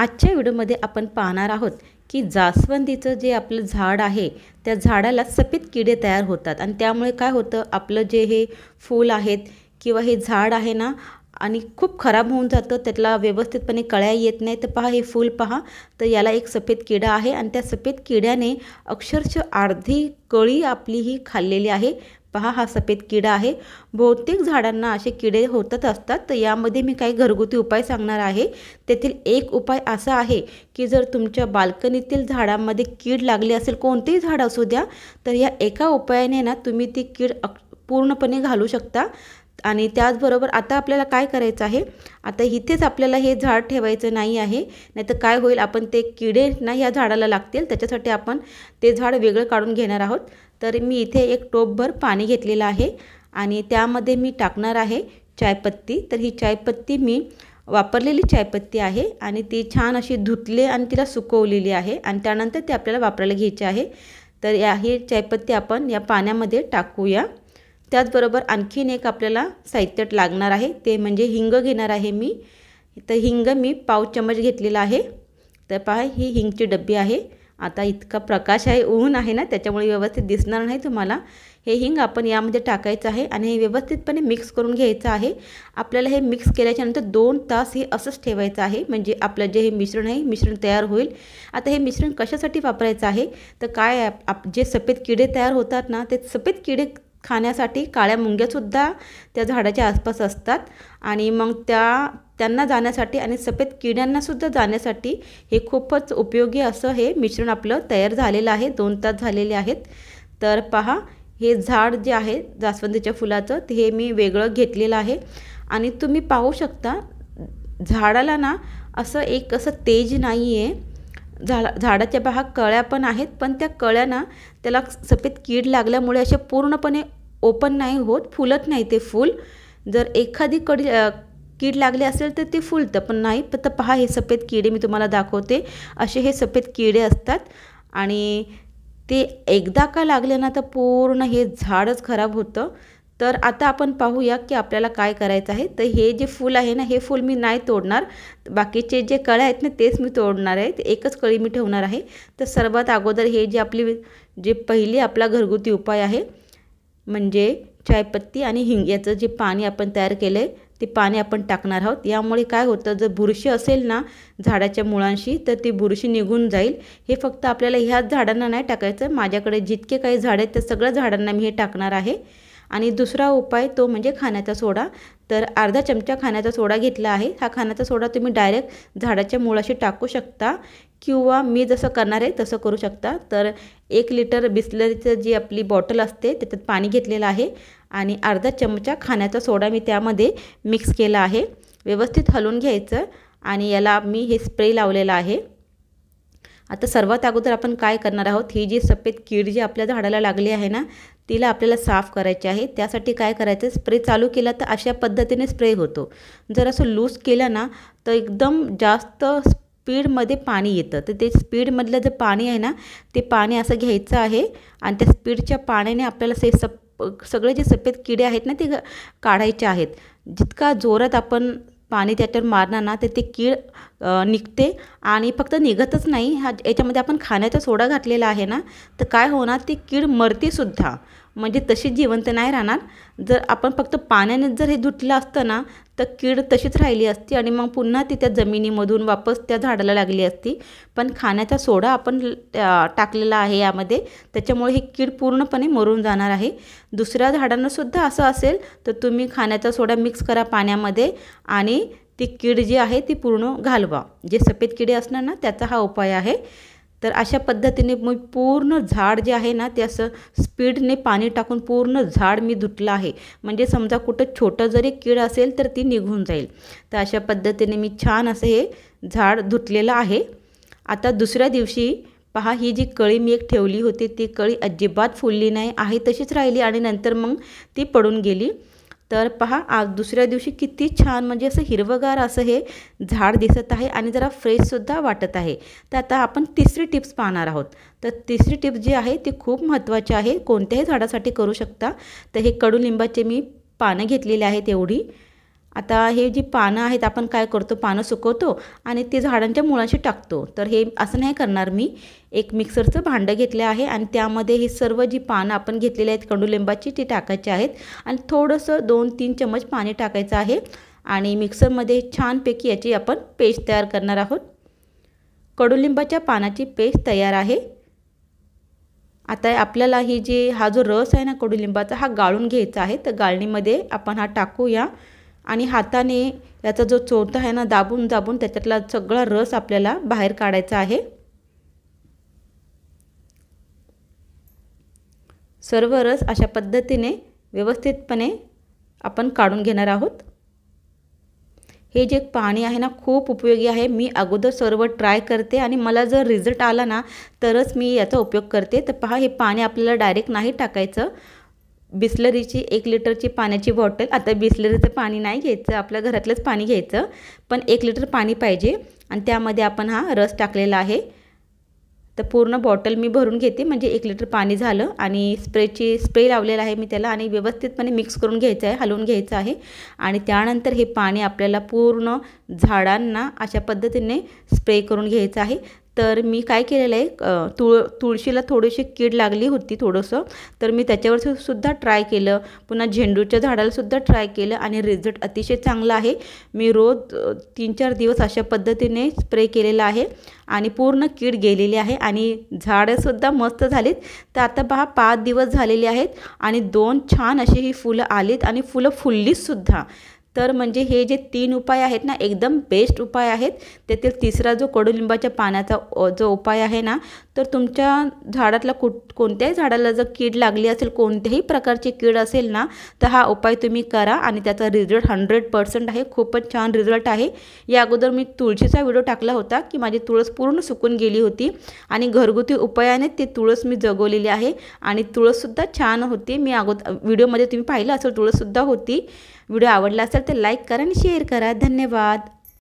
आजच्या व्हिडिओमध्ये आपण पाहणार आहोत की जास्वंदीचं जे आपलं झाड आहे त्या झाडाला सफेद किडे तयार होतात आणि त्यामुळे काय होतं आपलं जे हे फूल आहेत किंवा हे झाड आहे ना आणि खूप खराब होऊन जातं त्यातला व्यवस्थितपणे कळ्या येत नाही तर पहा हे फूल पहा तर याला एक सफेद किडा आहे आणि त्या सफेद किड्याने अक्षरशः अर्धी कळी आपली ही खाल्लेली आहे पहा हा सफेद किडा आहे बहुतेक झाडांना असे किडे होतच असतात तर यामध्ये मी काही घरगुती उपाय सांगणार आहे तेथील एक उपाय असा आहे की जर तुमच्या बाल्कनीतील झाडांमध्ये कीड लागली असेल कोणतेही झाड असू द्या तर या एका उपायाने ना तुम्ही ती कीड पूर्णपणे घालू शकता आणि त्याचबरोबर आता आपल्याला काय करायचं आहे आता इथेच आपल्याला हे झाड ठेवायचं नाही आहे नाही काय होईल आपण ते किडे ना या झाडाला लागतील त्याच्यासाठी आपण ते झाड वेगळं काढून घेणार आहोत तर मी इथे एक टोपभर पाणी घेतलेलं आहे आणि त्यामध्ये मी टाकणार आहे चायपत्ती तर ही चायपत्ती मी वापरलेली चायपत्ती आहे आणि ती छान अशी धुतली आणि तिला सुकवलेली आहे आणि त्यानंतर ती आपल्याला वापरायला घ्यायची आहे तर या ही चायपत्ती आपण या पाण्यामध्ये टाकूया त्याचबरोबर आणखीन एक आपल्याला साहित्य लागणार आहे ते म्हणजे हिंग घेणार आहे मी तर हिंग मी पाव चमच घेतलेला आहे तर पहा ही हिंगची डब्बी आहे आता इतका प्रकाश आहे ऊन आहे ना त्याच्यामुळे व्यवस्थित दिसणार नाही तुम्हाला हे हिंग आपण यामध्ये टाकायचं आहे आणि हे व्यवस्थितपणे मिक्स करून घ्यायचं आहे आपल्याला हे मिक्स केल्याच्यानंतर दोन तास हे असंच ठेवायचं आहे म्हणजे आपलं जे हे मिश्रण आहे मिश्रण तयार होईल आता हे मिश्रण कशासाठी वापरायचं आहे तर काय आप जे सफेद किडे तयार होतात ना ते सफेद किडे खाण्यासाठी काळ्या मुंग्यासुद्धा त्या झाडाच्या आसपास असतात आणि मग त्या त्यांना जाण्यासाठी आणि सफेद किड्यांनासुद्धा जाण्यासाठी हे खूपच उपयोगी असं हे मिश्रण आपलं तयार झालेलं आहे दोन तास झालेले आहेत तर पहा हे झाड जे आहे जास्वंदीच्या फुलाचं ते हे मी वेगळं घेतलेलं आहे आणि तुम्ही पाहू शकता झाडाला ना असं एक असं तेज नाही आहे झाडा झाडाच्या बाहेर कळ्या पण आहेत पण त्या कळ्यांना त्याला सफेद कीड लागल्यामुळे असे पूर्णपणे ओपन नाही होत फुलत नाही ते फूल जर एखादी कडी कीड लागली असेल तर ते फुलतं पण नाही तर पहा हे सफेद किडे मी तुम्हाला दाखवते असे हे सफेद किडे असतात आणि ते एकदा का लागले ना तर पूर्ण हे झाडच खराब होतं तर आता आपण पाहूया की आपल्याला काय करायचं आहे तर हे जे फूल आहे ना हे फूल मी नाही तोडणार बाकीचे जे कळे आहेत ना तेच मी तोडणार आहे ते एकच कळी मी ठेवणार आहे तर सर्वात अगोदर हे जे आपली जे पहिली आपला घरगुती उपाय आहे म्हणजे चायपत्ती आणि हिंग याचं जे पाणी आपण तयार केलं आहे ते पाणी आपण टाकणार आहोत यामुळे काय होतं जर बुरशी असेल ना झाडाच्या मुळांशी तर ती बुरशी निघून जाईल हे फक्त आपल्याला ह्याच झाडांना नाही टाकायचं माझ्याकडे जितके काही झाड आहेत त्या सगळ्या झाडांना मी हे टाकणार आहे आणि दुसरा उपाय तो म्हणजे खाण्याचा सोडा तर अर्धा चमचा खाण्याचा सोडा घेतला आहे हा खाण्याचा सोडा तुम्ही डायरेक्ट झाडाच्या मुळाशी टाकू शकता किंवा मी जसं करणार आहे तसं करू शकता तर एक लिटर बिस्लरीचं जी आपली बॉटल असते त्याच्यात पाणी घेतलेलं आहे आणि अर्धा चमचा खाण्याचा सोडा मी त्यामध्ये मिक्स केला आहे व्यवस्थित हलवून घ्यायचं आणि याला मी हे स्प्रे लावलेलं आहे आता सर्वात अगोदर आपण काय करणार आहोत ही जी सफेद कीड जी आपल्या झाडाला लागली आहे ना तिला आपल्याला साफ करायची आहे त्यासाठी काय करायचं स्प्रे चालू केला तर अशा पद्धतीने स्प्रे होतो जर असं लूज केलं ना तर एकदम जास्त स्पीडमध्ये पाणी येतं तर ते स्पीडमधलं जे पाणी आहे ना ते पाणी असं घ्यायचं आहे आणि त्या स्पीडच्या पाण्याने आपल्याला से सप सगळे जे सफेद किडे आहेत ना ते काढायचे आहेत जितका जोरात आपण पाणी त्याच्यावर मारणार ना तर ते कीड निघते आणि फक्त निघतच नाही ह्या याच्यामध्ये आपण खाण्याचा सोडा घातलेला आहे ना तर काय होणार ती कीड मरतेसुद्धा म्हणजे तशीच जिवंत नाही राहणार जर आपण फक्त पाण्याने जर हे धुतलं असतं ना तर कीड तशीच राहिली असती आणि मग पुन्हा ती त्या जमिनीमधून वापस त्या झाडाला लागली असती पण खाण्याचा सोडा आपण टाकलेला आहे यामध्ये त्याच्यामुळे ही कीड पूर्णपणे मरून जाणार आहे दुसऱ्या झाडांनासुद्धा असं असेल तर तुम्ही खाण्याचा सोडा मिक्स करा पाण्यामध्ये आणि ती कीड जी आहे ती पूर्ण घालवा जे सफेद किडे असणार ना त्याचा हा उपाय आहे तर अशा पद्धतीने मी पूर्ण झाड जे आहे ना ते असं स्पीडने पाणी टाकून पूर्ण झाड मी धुतलं आहे म्हणजे समजा कुठं छोटं जरी कीड असेल तर ती निघून जाईल तर अशा पद्धतीने मी छान असं हे झाड धुतलेलं आहे आता दुसऱ्या दिवशी पहा ही जी कळी मी एक ठेवली होती ती कळी अजिबात फुलली नाही आहे तशीच राहिली आणि नंतर मग ती पडून गेली तर पहा आज दुसऱ्या दिवशी किती छान म्हणजे असं हिरवगार असं हे झाड दिसत आहे आणि जरा फ्रेशसुद्धा वाटत आहे तर आता आपण तिसरी टिप्स पाहणार आहोत तर तिसरी टिप्स जी आहे ती खूप महत्त्वाची आहे कोणत्याही झाडासाठी करू शकता तर हे कडुलिंबाचे मी पानं घेतलेली आहेत एवढी आता हे जी पानं आहेत आपण काय करतो पानं सुकवतो आणि ते झाडांच्या मुळाशी टाकतो तर हे असं नाही करणार मी एक मिक्सरचं भांडं घेतलं आहे आणि त्यामध्ये हे सर्व जी पानं आपण घेतलेली आहेत कडुलिंबाची ती टाकायची आहेत आणि थोडंसं दोन तीन चमच पाणी टाकायचं आहे आणि मिक्सरमध्ये छानपैकी याची आपण पेस्ट तयार करणार आहोत कडुलिंबाच्या पानाची पेस्ट तयार आहे आता आपल्याला ही जी हा जो रस आहे ना कडुलिंबाचा हा गाळून घ्यायचा आहे तर गाळणीमध्ये आपण हा टाकूया आणि हाताने याचा जो चोथा आहे ना दाबून दाबून त्याच्यातला सगळा रस आपल्याला बाहेर काढायचा आहे सर्व रस अशा पद्धतीने व्यवस्थितपणे आपण काढून घेणार आहोत हे जे पाणी आहे ना खूप उपयोगी आहे मी अगोदर सर्व ट्राय करते आणि मला जर रिझल्ट आला ना तरच मी याचा उपयोग करते तर पहा हे पाणी आपल्याला डायरेक्ट नाही टाकायचं बिस्लरीची एक लिटरची पाण्याची बॉटल आता बिस्लरीचं पाणी नाही घ्यायचं आपल्या घरातलंच पाणी घ्यायचं पण एक लिटर पाणी पाहिजे आणि त्यामध्ये आपण हा रस टाकलेला आहे तर पूर्ण बॉटल मी भरून घेते म्हणजे एक लिटर पाणी झालं आणि स्प्रेची स्प्रे लावलेला आहे मी त्याला आणि व्यवस्थितपणे मिक्स करून घ्यायचं आहे हलवून घ्यायचं आहे आणि त्यानंतर हे पाणी आपल्याला पूर्ण झाडांना अशा पद्धतीने स्प्रे करून घ्यायचं आहे तर मी काय केलेलं आहे तुळ तुळशीला थोडीशी कीड लागली होती थोडंसं तर मी त्याच्यावर सुद्धा ट्राय केलं पुन्हा झेंडूच्या झाडालासुद्धा ट्राय केलं आणि रिझल्ट अतिशय चांगला आहे मी रोज तीन चार दिवस अशा पद्धतीने स्प्रे केलेला आहे आणि पूर्ण कीड गेलेली आहे आणि झाडंसुद्धा मस्त झालीत तर आता पहा पाच दिवस झालेले आहेत आणि दोन छान अशी ही फुलं आलीत आणि फुलं फुललीसुद्धा तर म्हणजे हे जे तीन उपाय आहेत ना एकदम बेस्ट उपाय आहेत त्यातील तिसरा जो कडुलिंबाच्या पाण्याचा जो उपाय आहे ना तर तुमच्या झाडातला कुठ कोणत्याही झाडाला जर कीड लागली असेल कोणत्याही प्रकारची कीड असेल ना तर हा उपाय तुम्ही करा आणि त्याचा रिझल्ट हंड्रेड पर्सेंट आहे खूपच छान रिझल्ट आहे या अगोदर मी तुळशीचा व्हिडिओ टाकला होता की माझी तुळस पूर्ण सुकून गेली होती आणि घरगुती उपायाने ते तुळस मी जगवलेली आहे आणि तुळससुद्धा छान होती मी अगोदर व्हिडिओमध्ये तुम्ही पाहिलं असेल तुळससुद्धा होती व्हिडिओ आवडला असेल तर लाईक करा आणि शेअर करा धन्यवाद